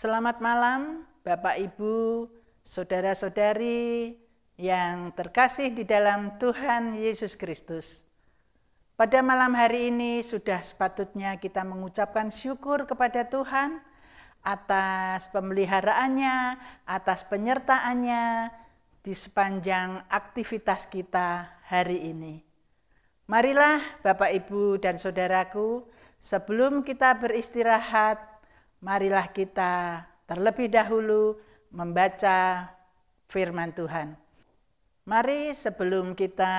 Selamat malam, Bapak Ibu, saudara-saudari yang terkasih di dalam Tuhan Yesus Kristus. Pada malam hari ini, sudah sepatutnya kita mengucapkan syukur kepada Tuhan atas pemeliharaannya, atas penyertaannya di sepanjang aktivitas kita hari ini. Marilah, Bapak, Ibu, dan saudaraku, sebelum kita beristirahat, marilah kita terlebih dahulu membaca firman Tuhan. Mari sebelum kita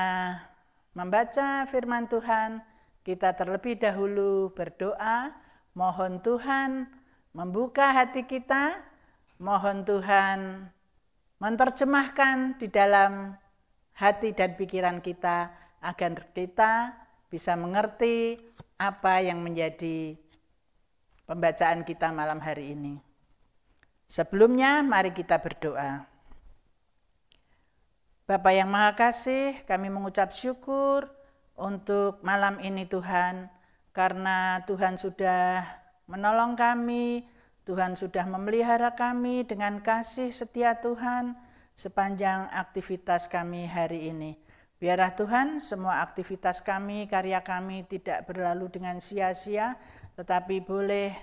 membaca firman Tuhan, kita terlebih dahulu berdoa, mohon Tuhan membuka hati kita, mohon Tuhan menerjemahkan di dalam hati dan pikiran kita agar kita bisa mengerti apa yang menjadi pembacaan kita malam hari ini. Sebelumnya, mari kita berdoa. Bapa yang Maha Kasih, kami mengucap syukur untuk malam ini Tuhan, karena Tuhan sudah menolong kami, Tuhan sudah memelihara kami dengan kasih setia Tuhan sepanjang aktivitas kami hari ini. Biarlah Tuhan semua aktivitas kami, karya kami tidak berlalu dengan sia-sia, tetapi boleh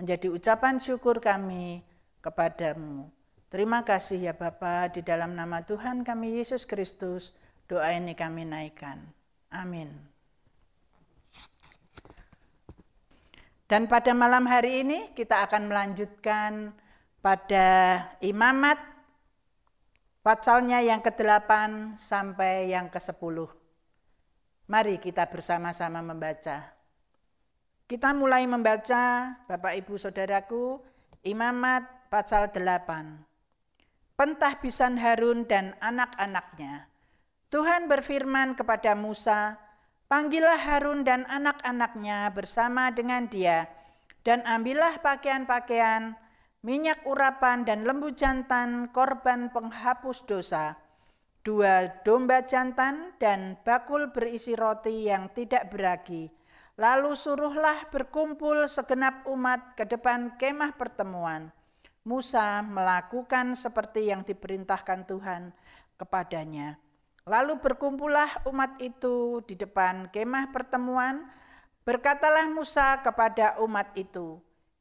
menjadi ucapan syukur kami kepadamu. Terima kasih ya Bapa di dalam nama Tuhan kami Yesus Kristus, doa ini kami naikkan. Amin. Dan pada malam hari ini kita akan melanjutkan pada imamat Pasalnya yang ke-8 sampai yang ke-10. Mari kita bersama-sama membaca. Kita mulai membaca, Bapak Ibu Saudaraku, Imamat pasal 8. Pentahbisan Harun dan anak-anaknya. Tuhan berfirman kepada Musa, Panggillah Harun dan anak-anaknya bersama dengan dia, dan ambillah pakaian-pakaian minyak urapan dan lembu jantan korban penghapus dosa, dua domba jantan dan bakul berisi roti yang tidak beragi. Lalu suruhlah berkumpul segenap umat ke depan kemah pertemuan. Musa melakukan seperti yang diperintahkan Tuhan kepadanya. Lalu berkumpullah umat itu di depan kemah pertemuan. Berkatalah Musa kepada umat itu,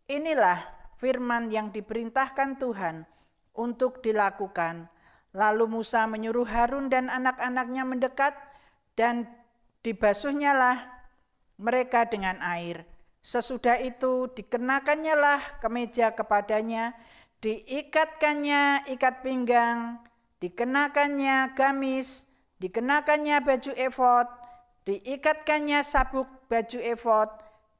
"Inilah firman yang diperintahkan Tuhan untuk dilakukan. Lalu Musa menyuruh Harun dan anak-anaknya mendekat dan dibasuhnyalah mereka dengan air. Sesudah itu dikenakannyalah kemeja kepadanya, diikatkannya ikat pinggang, dikenakannya gamis, dikenakannya baju efod, diikatkannya sabuk baju efod,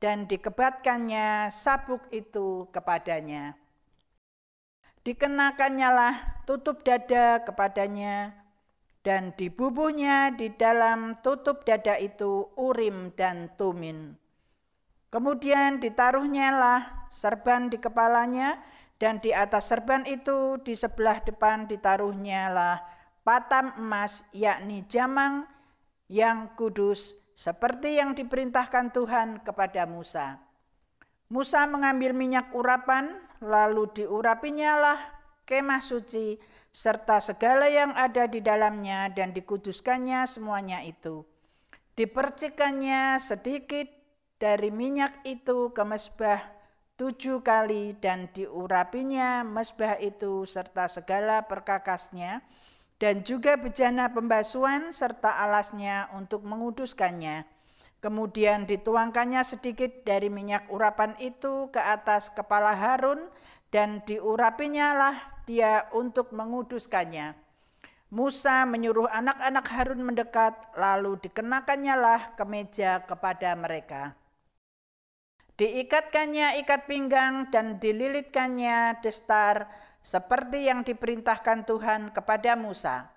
dan dikebatkannya sabuk itu kepadanya. dikenakannyalah tutup dada kepadanya, dan dibubuhnya di dalam tutup dada itu urim dan tumin. Kemudian ditaruhnya serban di kepalanya, dan di atas serban itu di sebelah depan ditaruhnya patam emas yakni jamang yang kudus seperti yang diperintahkan Tuhan kepada Musa. Musa mengambil minyak urapan, lalu diurapinya lah kemah suci serta segala yang ada di dalamnya dan dikuduskannya semuanya itu. Dipercikannya sedikit dari minyak itu ke mesbah tujuh kali dan diurapinya mesbah itu serta segala perkakasnya, dan juga bejana pembasuan serta alasnya untuk menguduskannya. Kemudian dituangkannya sedikit dari minyak urapan itu ke atas kepala Harun dan diurapinya lah dia untuk menguduskannya. Musa menyuruh anak-anak Harun mendekat lalu dikenakannya lah kemeja kepada mereka. Diikatkannya ikat pinggang dan dililitkannya destar seperti yang diperintahkan Tuhan kepada Musa.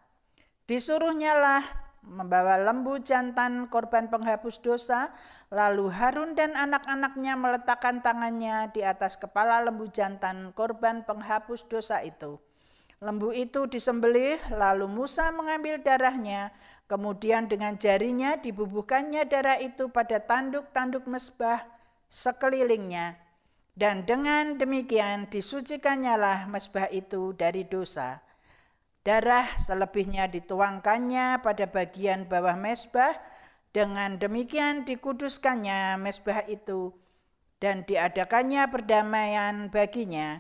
Disuruhnyalah membawa lembu jantan korban penghapus dosa, lalu Harun dan anak-anaknya meletakkan tangannya di atas kepala lembu jantan korban penghapus dosa itu. Lembu itu disembelih, lalu Musa mengambil darahnya, kemudian dengan jarinya dibubuhkannya darah itu pada tanduk-tanduk mesbah sekelilingnya. Dan dengan demikian disucikannya mesbah itu dari dosa. Darah selebihnya dituangkannya pada bagian bawah mesbah, dengan demikian dikuduskannya mesbah itu dan diadakannya perdamaian baginya.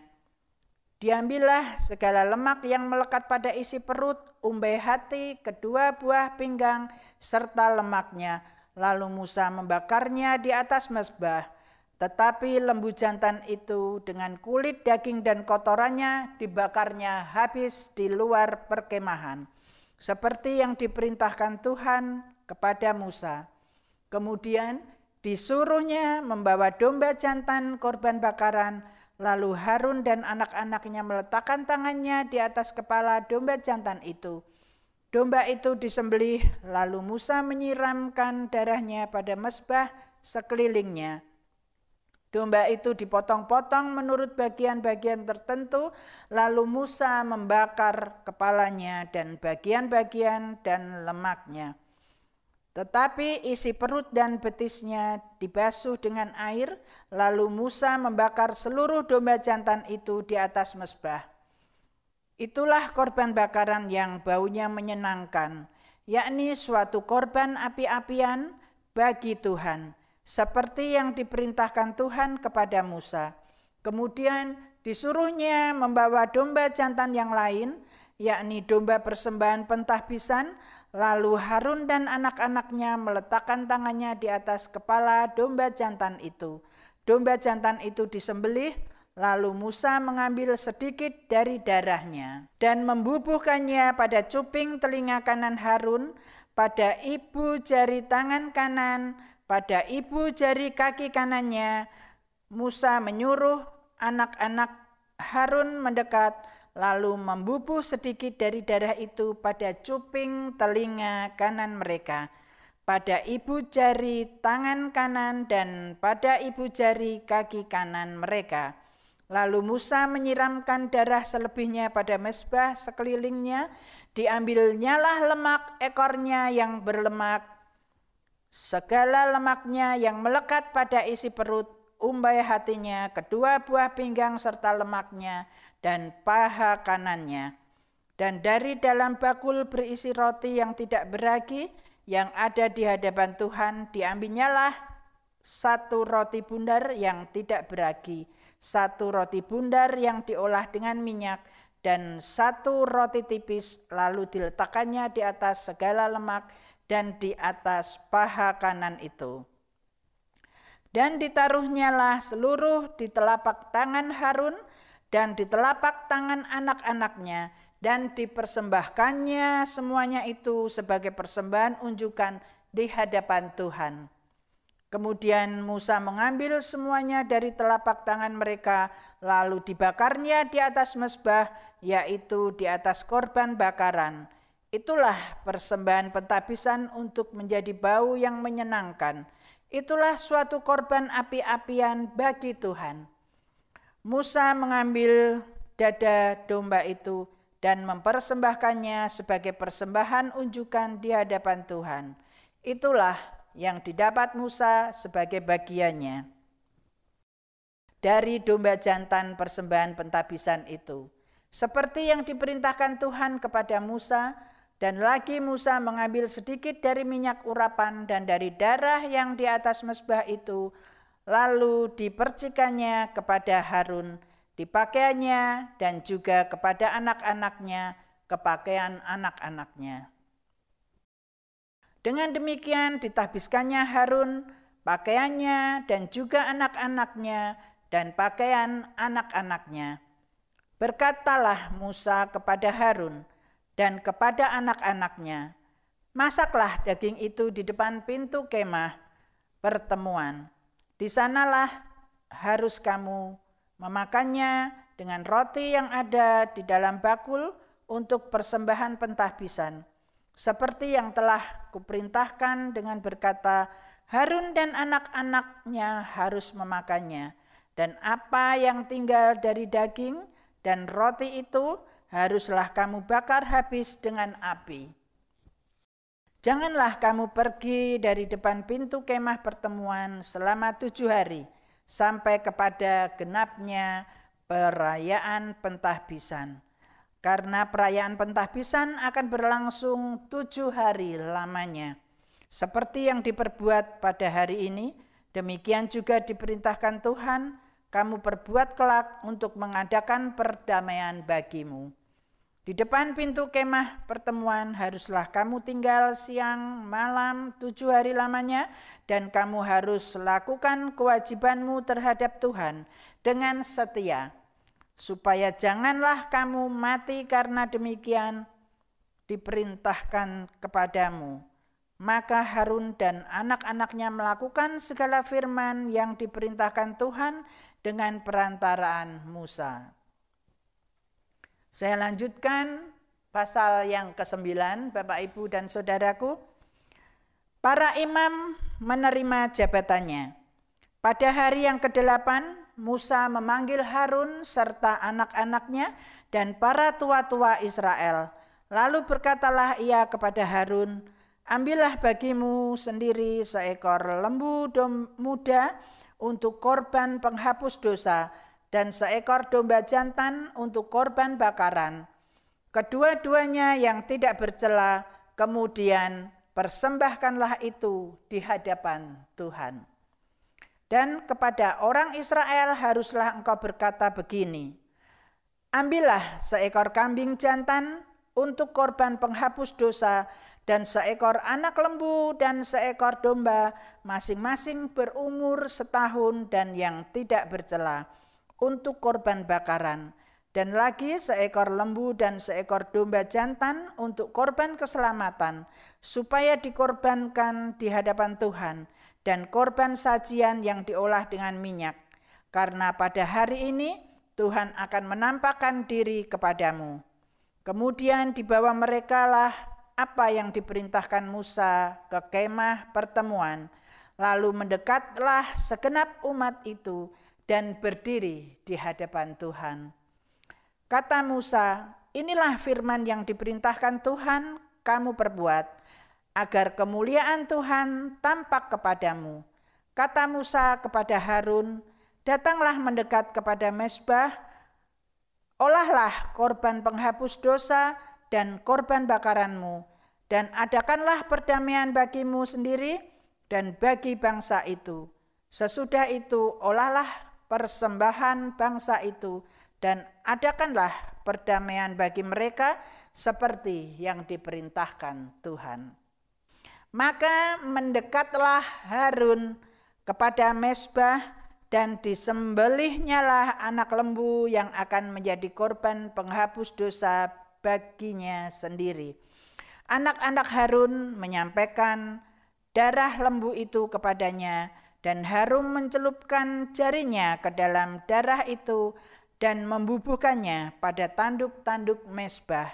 Diambillah segala lemak yang melekat pada isi perut, umbai hati, kedua buah pinggang, serta lemaknya. Lalu Musa membakarnya di atas mesbah. Tetapi lembu jantan itu dengan kulit daging dan kotorannya dibakarnya habis di luar perkemahan. Seperti yang diperintahkan Tuhan kepada Musa. Kemudian disuruhnya membawa domba jantan korban bakaran. Lalu Harun dan anak-anaknya meletakkan tangannya di atas kepala domba jantan itu. Domba itu disembelih, lalu Musa menyiramkan darahnya pada mesbah sekelilingnya. Domba itu dipotong-potong menurut bagian-bagian tertentu, lalu Musa membakar kepalanya dan bagian-bagian dan lemaknya. Tetapi isi perut dan betisnya dibasuh dengan air, lalu Musa membakar seluruh domba jantan itu di atas mesbah. Itulah korban bakaran yang baunya menyenangkan, yakni suatu korban api-apian bagi Tuhan seperti yang diperintahkan Tuhan kepada Musa. Kemudian disuruhnya membawa domba jantan yang lain, yakni domba persembahan pentahbisan, lalu Harun dan anak-anaknya meletakkan tangannya di atas kepala domba jantan itu. Domba jantan itu disembelih, lalu Musa mengambil sedikit dari darahnya dan membubuhkannya pada cuping telinga kanan Harun, pada ibu jari tangan kanan pada ibu jari kaki kanannya, Musa menyuruh anak-anak Harun mendekat, lalu membubuh sedikit dari darah itu pada cuping telinga kanan mereka, pada ibu jari tangan kanan, dan pada ibu jari kaki kanan mereka. Lalu Musa menyiramkan darah selebihnya pada mesbah sekelilingnya, diambilnyalah lemak ekornya yang berlemak Segala lemaknya yang melekat pada isi perut, umbai hatinya, kedua buah pinggang serta lemaknya, dan paha kanannya. Dan dari dalam bakul berisi roti yang tidak beragi, yang ada di hadapan Tuhan, diambilnyalah satu roti bundar yang tidak beragi, satu roti bundar yang diolah dengan minyak, dan satu roti tipis lalu diletakkannya di atas segala lemak dan di atas paha kanan itu. Dan ditaruhnyalah seluruh di telapak tangan Harun dan di telapak tangan anak-anaknya dan dipersembahkannya semuanya itu sebagai persembahan unjukan di hadapan Tuhan. Kemudian Musa mengambil semuanya dari telapak tangan mereka, lalu dibakarnya di atas mesbah, yaitu di atas korban bakaran Itulah persembahan pentapisan untuk menjadi bau yang menyenangkan. Itulah suatu korban api-apian bagi Tuhan. Musa mengambil dada domba itu dan mempersembahkannya sebagai persembahan unjukan di hadapan Tuhan. Itulah yang didapat Musa sebagai bagiannya. Dari domba jantan persembahan pentabisan itu. Seperti yang diperintahkan Tuhan kepada Musa, dan lagi Musa mengambil sedikit dari minyak urapan dan dari darah yang di atas mesbah itu, lalu dipercikannya kepada Harun, dipakainya dan juga kepada anak-anaknya, kepakaian anak-anaknya. Dengan demikian ditahbiskannya Harun, pakaiannya dan juga anak-anaknya dan pakaian anak-anaknya. Berkatalah Musa kepada Harun, dan kepada anak-anaknya, Masaklah daging itu di depan pintu kemah pertemuan. Di sanalah harus kamu memakannya dengan roti yang ada di dalam bakul untuk persembahan pentahbisan. Seperti yang telah kuperintahkan dengan berkata, Harun dan anak-anaknya harus memakannya. Dan apa yang tinggal dari daging dan roti itu haruslah kamu bakar habis dengan api. Janganlah kamu pergi dari depan pintu kemah pertemuan selama tujuh hari, sampai kepada genapnya perayaan pentahbisan. Karena perayaan pentahbisan akan berlangsung tujuh hari lamanya. Seperti yang diperbuat pada hari ini, demikian juga diperintahkan Tuhan, kamu perbuat kelak untuk mengadakan perdamaian bagimu. Di depan pintu kemah pertemuan haruslah kamu tinggal siang malam tujuh hari lamanya dan kamu harus lakukan kewajibanmu terhadap Tuhan dengan setia. Supaya janganlah kamu mati karena demikian diperintahkan kepadamu. Maka Harun dan anak-anaknya melakukan segala firman yang diperintahkan Tuhan dengan perantaraan Musa. Saya lanjutkan pasal yang ke-9, Bapak Ibu dan Saudaraku. Para imam menerima jabatannya. Pada hari yang ke-8, Musa memanggil Harun serta anak-anaknya dan para tua-tua Israel. Lalu berkatalah ia kepada Harun, Ambillah bagimu sendiri seekor lembu muda untuk korban penghapus dosa dan seekor domba jantan untuk korban bakaran. Kedua-duanya yang tidak bercela, kemudian persembahkanlah itu di hadapan Tuhan. Dan kepada orang Israel haruslah engkau berkata begini, Ambillah seekor kambing jantan untuk korban penghapus dosa dan seekor anak lembu dan seekor domba masing-masing berumur setahun dan yang tidak bercela untuk korban bakaran, dan lagi seekor lembu dan seekor domba jantan untuk korban keselamatan, supaya dikorbankan di hadapan Tuhan, dan korban sajian yang diolah dengan minyak. Karena pada hari ini Tuhan akan menampakkan diri kepadamu. Kemudian dibawa merekalah apa yang diperintahkan Musa ke kemah pertemuan, lalu mendekatlah segenap umat itu dan berdiri di hadapan Tuhan. Kata Musa, inilah firman yang diperintahkan Tuhan kamu perbuat, agar kemuliaan Tuhan tampak kepadamu. Kata Musa kepada Harun, datanglah mendekat kepada mesbah, olahlah korban penghapus dosa dan korban bakaranmu, dan adakanlah perdamaian bagimu sendiri dan bagi bangsa itu. Sesudah itu olahlah persembahan bangsa itu dan adakanlah perdamaian bagi mereka seperti yang diperintahkan Tuhan. Maka mendekatlah Harun kepada mesbah dan disembelihnyalah anak lembu yang akan menjadi korban penghapus dosa baginya sendiri. Anak-anak Harun menyampaikan darah lembu itu kepadanya dan Harum mencelupkan jarinya ke dalam darah itu dan membubuhkannya pada tanduk-tanduk mesbah.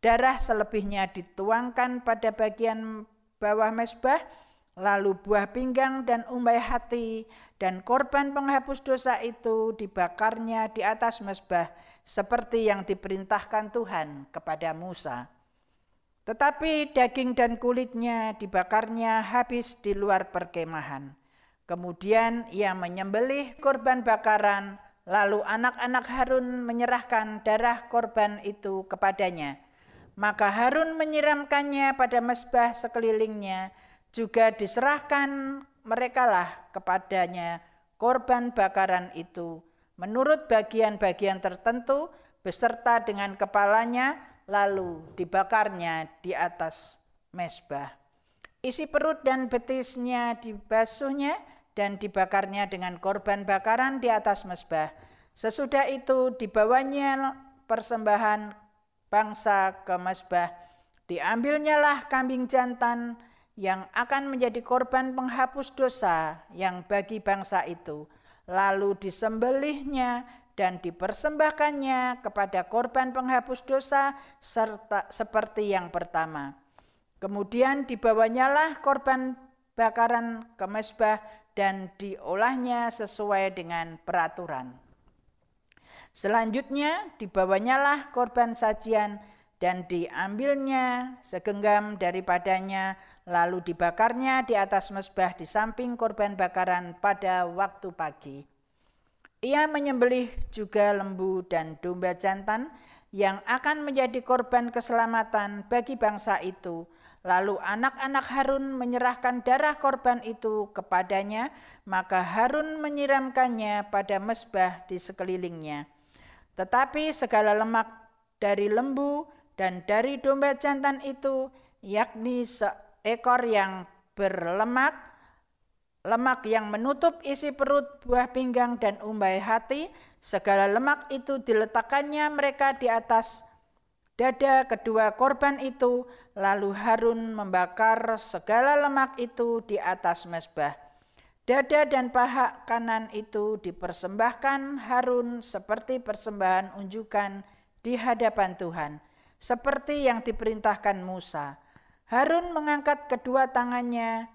Darah selebihnya dituangkan pada bagian bawah mesbah, lalu buah pinggang dan umbai hati dan korban penghapus dosa itu dibakarnya di atas mesbah seperti yang diperintahkan Tuhan kepada Musa. Tetapi daging dan kulitnya dibakarnya habis di luar perkemahan.' Kemudian ia menyembelih korban bakaran, lalu anak-anak Harun menyerahkan darah korban itu kepadanya. Maka Harun menyiramkannya pada mesbah sekelilingnya, juga diserahkan merekalah kepadanya korban bakaran itu menurut bagian-bagian tertentu beserta dengan kepalanya lalu dibakarnya di atas mesbah. Isi perut dan betisnya dibasuhnya dan dibakarnya dengan korban bakaran di atas mesbah. Sesudah itu dibawanya persembahan bangsa ke mesbah. Diambilnyalah kambing jantan yang akan menjadi korban penghapus dosa yang bagi bangsa itu. Lalu disembelihnya dan dipersembahkannya kepada korban penghapus dosa serta seperti yang pertama. Kemudian dibawanyalah korban bakaran ke mesbah dan diolahnya sesuai dengan peraturan. Selanjutnya dibawanyalah korban sajian dan diambilnya segenggam daripadanya lalu dibakarnya di atas mesbah di samping korban bakaran pada waktu pagi. Ia menyembelih juga lembu dan domba jantan yang akan menjadi korban keselamatan bagi bangsa itu Lalu anak-anak Harun menyerahkan darah korban itu kepadanya, maka Harun menyiramkannya pada mesbah di sekelilingnya. Tetapi segala lemak dari lembu dan dari domba jantan itu, yakni seekor yang berlemak, lemak yang menutup isi perut, buah pinggang, dan umbai hati, segala lemak itu diletakkannya mereka di atas dada kedua korban itu, lalu Harun membakar segala lemak itu di atas mesbah. Dada dan paha kanan itu dipersembahkan Harun seperti persembahan unjukan di hadapan Tuhan, seperti yang diperintahkan Musa. Harun mengangkat kedua tangannya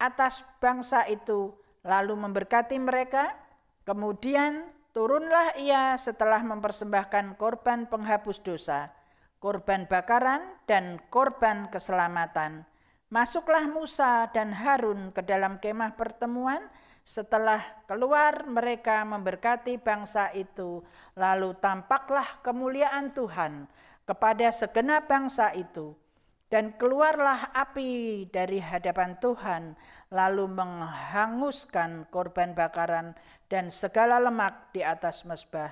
atas bangsa itu, lalu memberkati mereka. Kemudian turunlah ia setelah mempersembahkan korban penghapus dosa korban bakaran, dan korban keselamatan. Masuklah Musa dan Harun ke dalam kemah pertemuan. Setelah keluar, mereka memberkati bangsa itu. Lalu tampaklah kemuliaan Tuhan kepada segenap bangsa itu, dan keluarlah api dari hadapan Tuhan, lalu menghanguskan korban bakaran dan segala lemak di atas mesbah.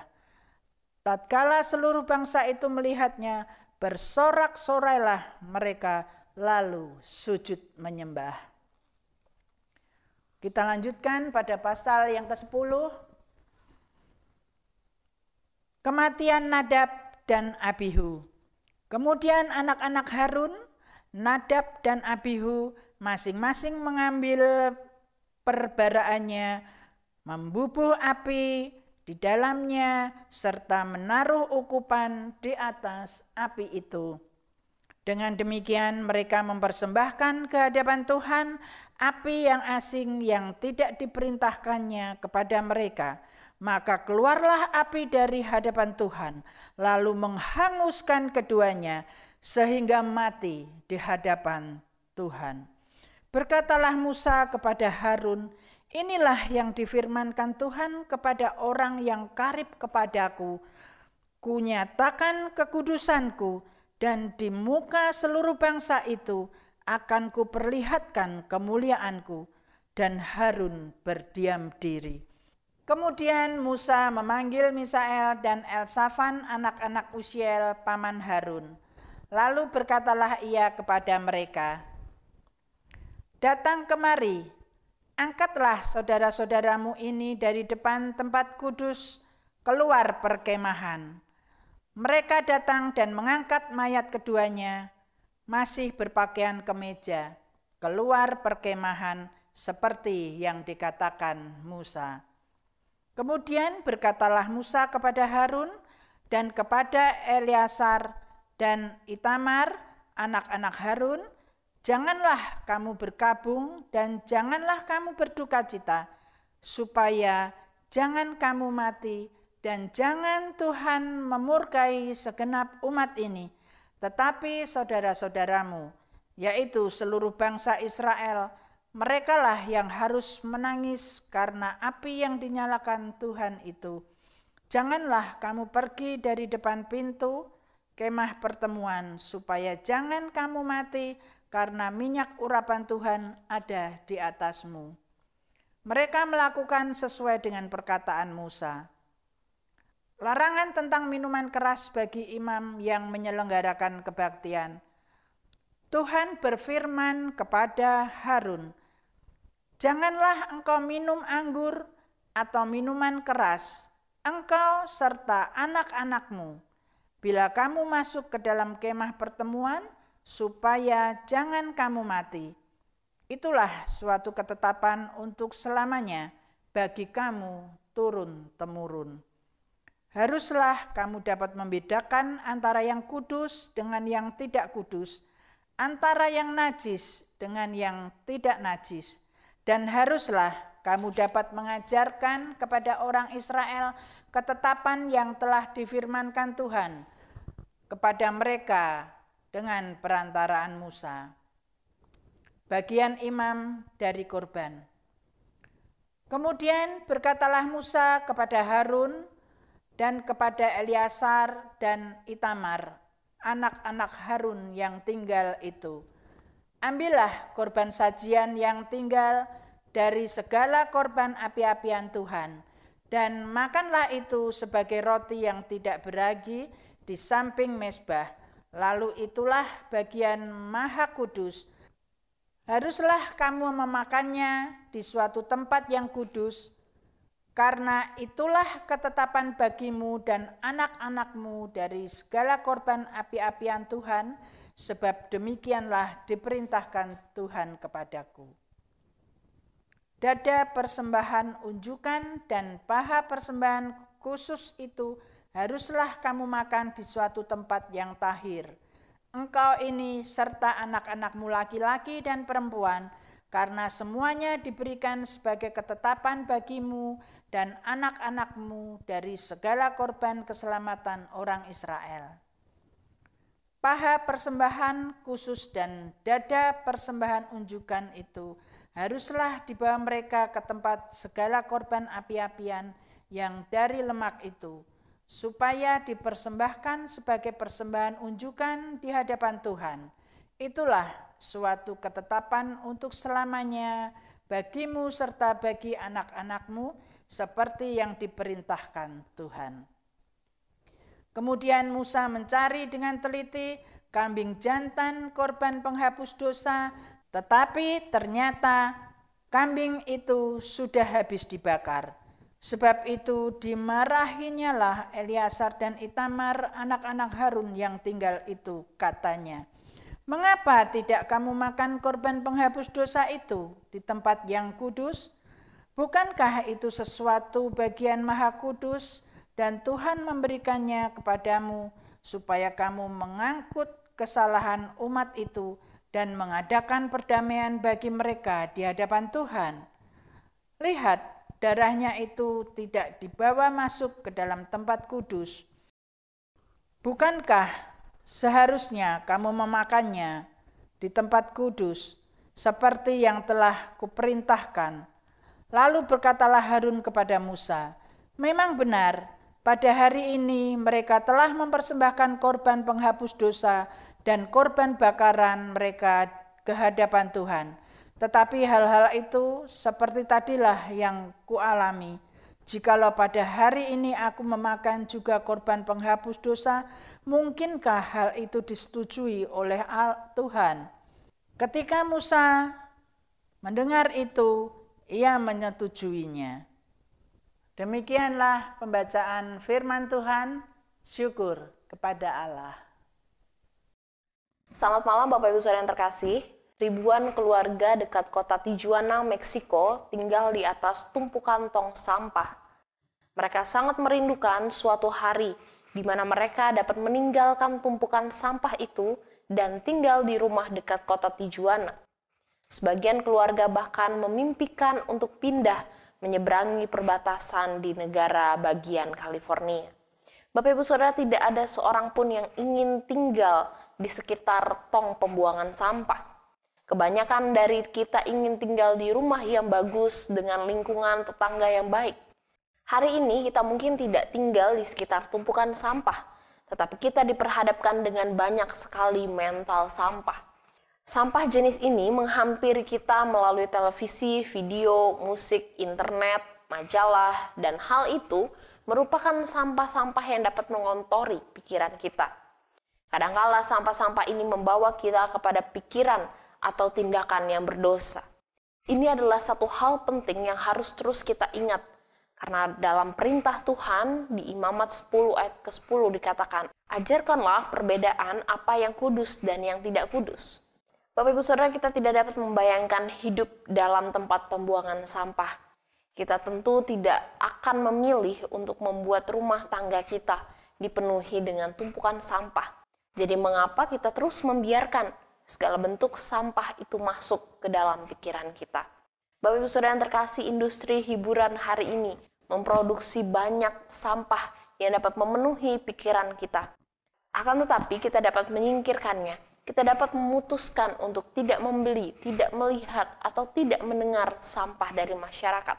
Tatkala seluruh bangsa itu melihatnya, bersorak-sorailah mereka lalu sujud menyembah. Kita lanjutkan pada pasal yang ke-10. Kematian Nadab dan Abihu. Kemudian anak-anak Harun, Nadab dan Abihu masing-masing mengambil perbaraannya, membubuh api di dalamnya serta menaruh ukupan di atas api itu. Dengan demikian mereka mempersembahkan ke hadapan Tuhan api yang asing yang tidak diperintahkannya kepada mereka. Maka keluarlah api dari hadapan Tuhan lalu menghanguskan keduanya sehingga mati di hadapan Tuhan. Berkatalah Musa kepada Harun, Inilah yang difirmankan Tuhan kepada orang yang karib kepadaku. Kunyatakan kekudusanku dan di muka seluruh bangsa itu akan kuperlihatkan kemuliaanku dan Harun berdiam diri. Kemudian Musa memanggil Misael dan Elsafan anak-anak Usiel paman Harun. Lalu berkatalah ia kepada mereka, Datang kemari, Angkatlah saudara-saudaramu ini dari depan tempat kudus keluar perkemahan. Mereka datang dan mengangkat mayat keduanya, masih berpakaian kemeja, keluar perkemahan seperti yang dikatakan Musa. Kemudian berkatalah Musa kepada Harun dan kepada Eliasar dan Itamar, anak-anak Harun, Janganlah kamu berkabung dan janganlah kamu berduka cita, supaya jangan kamu mati dan jangan Tuhan memurkai segenap umat ini, tetapi saudara-saudaramu, yaitu seluruh bangsa Israel, merekalah yang harus menangis karena api yang dinyalakan Tuhan itu. Janganlah kamu pergi dari depan pintu kemah pertemuan, supaya jangan kamu mati karena minyak urapan Tuhan ada di atasmu. Mereka melakukan sesuai dengan perkataan Musa. Larangan tentang minuman keras bagi imam yang menyelenggarakan kebaktian. Tuhan berfirman kepada Harun, "Janganlah engkau minum anggur atau minuman keras, engkau serta anak-anakmu, bila kamu masuk ke dalam kemah pertemuan." supaya jangan kamu mati. Itulah suatu ketetapan untuk selamanya bagi kamu turun-temurun. Haruslah kamu dapat membedakan antara yang kudus dengan yang tidak kudus, antara yang najis dengan yang tidak najis, dan haruslah kamu dapat mengajarkan kepada orang Israel ketetapan yang telah difirmankan Tuhan kepada mereka dengan perantaraan Musa. Bagian imam dari korban. Kemudian berkatalah Musa kepada Harun dan kepada Eliasar dan Itamar, anak-anak Harun yang tinggal itu. Ambillah korban sajian yang tinggal dari segala korban api-apian Tuhan, dan makanlah itu sebagai roti yang tidak beragi di samping mesbah, Lalu itulah bagian maha kudus. Haruslah kamu memakannya di suatu tempat yang kudus, karena itulah ketetapan bagimu dan anak-anakmu dari segala korban api-apian Tuhan, sebab demikianlah diperintahkan Tuhan kepadaku. Dada persembahan unjukan dan paha persembahan khusus itu Haruslah kamu makan di suatu tempat yang tahir. Engkau ini serta anak-anakmu laki-laki dan perempuan, karena semuanya diberikan sebagai ketetapan bagimu dan anak-anakmu dari segala korban keselamatan orang Israel. Paha persembahan khusus dan dada persembahan unjukan itu haruslah dibawa mereka ke tempat segala korban api-apian yang dari lemak itu, supaya dipersembahkan sebagai persembahan unjukan di hadapan Tuhan. Itulah suatu ketetapan untuk selamanya bagimu serta bagi anak-anakmu seperti yang diperintahkan Tuhan. Kemudian Musa mencari dengan teliti kambing jantan korban penghapus dosa, tetapi ternyata kambing itu sudah habis dibakar. Sebab itu dimarahinya lah Eliasar dan Itamar anak-anak Harun yang tinggal itu katanya. Mengapa tidak kamu makan korban penghapus dosa itu di tempat yang kudus? Bukankah itu sesuatu bagian maha kudus dan Tuhan memberikannya kepadamu supaya kamu mengangkut kesalahan umat itu dan mengadakan perdamaian bagi mereka di hadapan Tuhan. Lihat, darahnya itu tidak dibawa masuk ke dalam tempat kudus, bukankah seharusnya kamu memakannya di tempat kudus seperti yang telah kuperintahkan? Lalu berkatalah Harun kepada Musa, "Memang benar, pada hari ini mereka telah mempersembahkan korban penghapus dosa dan korban bakaran mereka kehadapan Tuhan." Tetapi hal-hal itu seperti tadilah yang kualami. Jikalau pada hari ini aku memakan juga korban penghapus dosa, mungkinkah hal itu disetujui oleh Tuhan? Ketika Musa mendengar itu, ia menyetujuinya. Demikianlah pembacaan firman Tuhan, syukur kepada Allah. Selamat malam Bapak Ibu Saudara yang terkasih. Ribuan keluarga dekat kota Tijuana, Meksiko tinggal di atas tumpukan tong sampah. Mereka sangat merindukan suatu hari di mana mereka dapat meninggalkan tumpukan sampah itu dan tinggal di rumah dekat kota Tijuana. Sebagian keluarga bahkan memimpikan untuk pindah menyeberangi perbatasan di negara bagian California. Bapak Ibu Saudara tidak ada seorang pun yang ingin tinggal di sekitar tong pembuangan sampah. Kebanyakan dari kita ingin tinggal di rumah yang bagus dengan lingkungan tetangga yang baik. Hari ini kita mungkin tidak tinggal di sekitar tumpukan sampah, tetapi kita diperhadapkan dengan banyak sekali mental sampah. Sampah jenis ini menghampiri kita melalui televisi, video, musik, internet, majalah, dan hal itu merupakan sampah-sampah yang dapat mengontori pikiran kita. Kadangkala sampah-sampah ini membawa kita kepada pikiran atau tindakan yang berdosa. Ini adalah satu hal penting yang harus terus kita ingat karena dalam perintah Tuhan di Imamat 10 ayat ke-10 dikatakan, "Ajarkanlah perbedaan apa yang kudus dan yang tidak kudus." Bapak Ibu Saudara, kita tidak dapat membayangkan hidup dalam tempat pembuangan sampah. Kita tentu tidak akan memilih untuk membuat rumah tangga kita dipenuhi dengan tumpukan sampah. Jadi mengapa kita terus membiarkan segala bentuk sampah itu masuk ke dalam pikiran kita. Bapak Ibu Saudara yang terkasih, industri hiburan hari ini memproduksi banyak sampah yang dapat memenuhi pikiran kita. Akan tetapi kita dapat menyingkirkannya. Kita dapat memutuskan untuk tidak membeli, tidak melihat, atau tidak mendengar sampah dari masyarakat.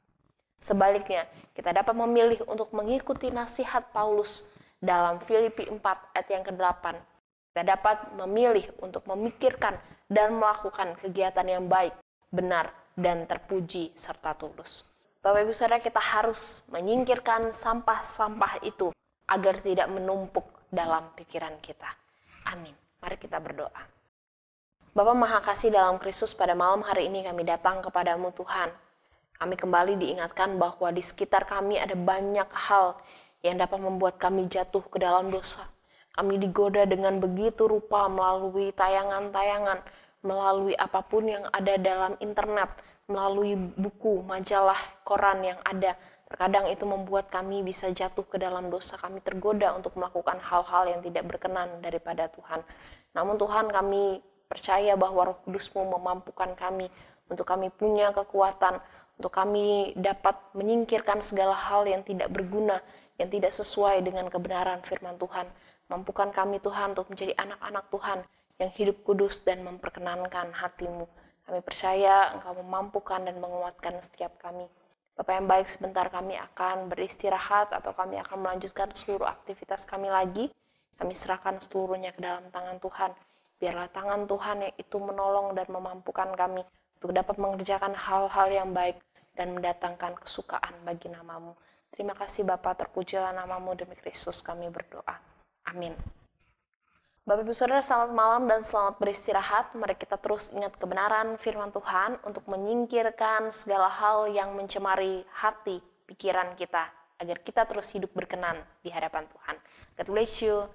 Sebaliknya, kita dapat memilih untuk mengikuti nasihat Paulus dalam Filipi 4 ayat yang ke-8 kita dapat memilih untuk memikirkan dan melakukan kegiatan yang baik, benar, dan terpuji serta tulus. Bapak Ibu Saudara, kita harus menyingkirkan sampah-sampah itu agar tidak menumpuk dalam pikiran kita. Amin. Mari kita berdoa. Bapa Maha Kasih dalam Kristus pada malam hari ini kami datang kepadamu Tuhan. Kami kembali diingatkan bahwa di sekitar kami ada banyak hal yang dapat membuat kami jatuh ke dalam dosa. Kami digoda dengan begitu rupa melalui tayangan-tayangan, melalui apapun yang ada dalam internet, melalui buku, majalah, koran yang ada. Terkadang itu membuat kami bisa jatuh ke dalam dosa, kami tergoda untuk melakukan hal-hal yang tidak berkenan daripada Tuhan. Namun Tuhan kami percaya bahwa roh kudusmu memampukan kami untuk kami punya kekuatan, untuk kami dapat menyingkirkan segala hal yang tidak berguna, yang tidak sesuai dengan kebenaran firman Tuhan. Mampukan kami Tuhan untuk menjadi anak-anak Tuhan yang hidup kudus dan memperkenankan hatimu. Kami percaya Engkau memampukan dan menguatkan setiap kami. Bapak yang baik, sebentar kami akan beristirahat atau kami akan melanjutkan seluruh aktivitas kami lagi. Kami serahkan seluruhnya ke dalam tangan Tuhan. Biarlah tangan Tuhan yang itu menolong dan memampukan kami untuk dapat mengerjakan hal-hal yang baik dan mendatangkan kesukaan bagi namamu. Terima kasih Bapak, terpujilah namamu demi Kristus kami berdoa. Amin. Bapak Ibu Saudara, selamat malam dan selamat beristirahat. Mari kita terus ingat kebenaran firman Tuhan untuk menyingkirkan segala hal yang mencemari hati, pikiran kita, agar kita terus hidup berkenan di hadapan Tuhan. God bless you.